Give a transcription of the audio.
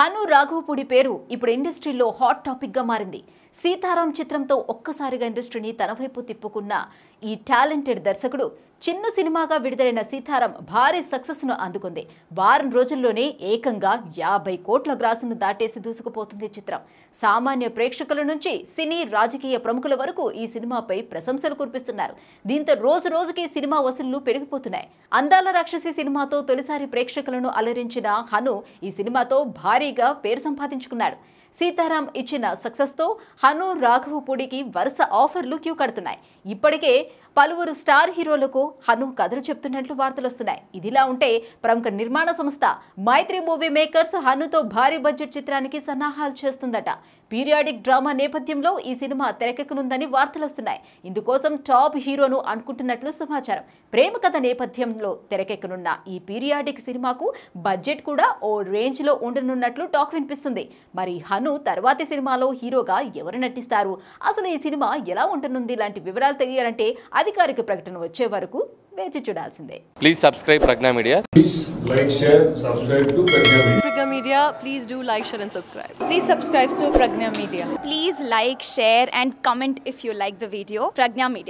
హను రాఘవపూడి పేరు ఇప్పుడు ఇండస్ట్రీలో హాట్ టాపిక్గా మారింది సీతారాం చిత్రంతో ఒక్కసారిగా ఇండస్ట్రీని తన వైపు తిప్పుకున్న ఈ టాలెంటెడ్ దర్శకుడు చిన్న సినిమాగా విడుదలైన సీతారాం భారీ సక్సెస్ను అందుకుంది వారం రోజుల్లోనే ఏకంగా యాభై కోట్ల గ్రాసును దాటేసి దూసుకుపోతుంది చిత్రం సామాన్య ప్రేక్షకుల నుంచి సినీ రాజకీయ ప్రముఖుల వరకు ఈ సినిమాపై ప్రశంసలు కురిపిస్తున్నారు దీంతో రోజు రోజుకి సినిమా వసూళ్లు పెరిగిపోతున్నాయి అందాల రాక్షసి సినిమాతో తొలిసారి ప్రేక్షకులను అలరించిన హను ఈ సినిమాతో భారీగా పేరు సంపాదించుకున్నాడు సీతారాం ఇచ్చిన సక్సెస్తో హను రాఘవపూడికి వరుస ఆఫర్లు క్యూ కడుతున్నాయి ఇప్పటికే పలువురు స్టార్ హీరోలకు హను కథలు చెప్తున్నట్లు వార్తలు వస్తున్నాయి ఇదిలా ఉంటే ప్రముఖ నిర్మాణ సంస్థ మైత్రి మూవీ మేకర్స్ హనుతో భారీ బడ్జెట్ చిత్రానికి సన్నాహాలు చేస్తుందట పీరియాడిక్ డ్రామా నేపథ్యంలో ఈ సినిమా తెరకెక్కనుందని వార్తలు వస్తున్నాయి ఇందుకోసం టాప్ హీరోను అనుకుంటున్నట్లు సమాచారం ప్రేమ కథ నేపథ్యంలో తెరకెక్కనున్న ఈ పీరియాడిక్ సినిమాకు బడ్జెట్ కూడా ఓ రేంజ్ లో ఉండనున్నట్లు టాక్ వినిపిస్తుంది మరి హను తర్వాతి సినిమాలో హీరోగా ఎవరు నటిస్తారు అసలు ఈ సినిమా ఎలా ఉంటుంది లాంటి వివరాలు తెలియాలంటే అధికారిక ప్రకటన వచ్చే వరకు వేచి చూడాల్సిందే please subscribe Pragna media please like share subscribe to Pragna media Pragna media please do like share and subscribe please subscribe to Pragna media please like share and comment if you like the video Pragna media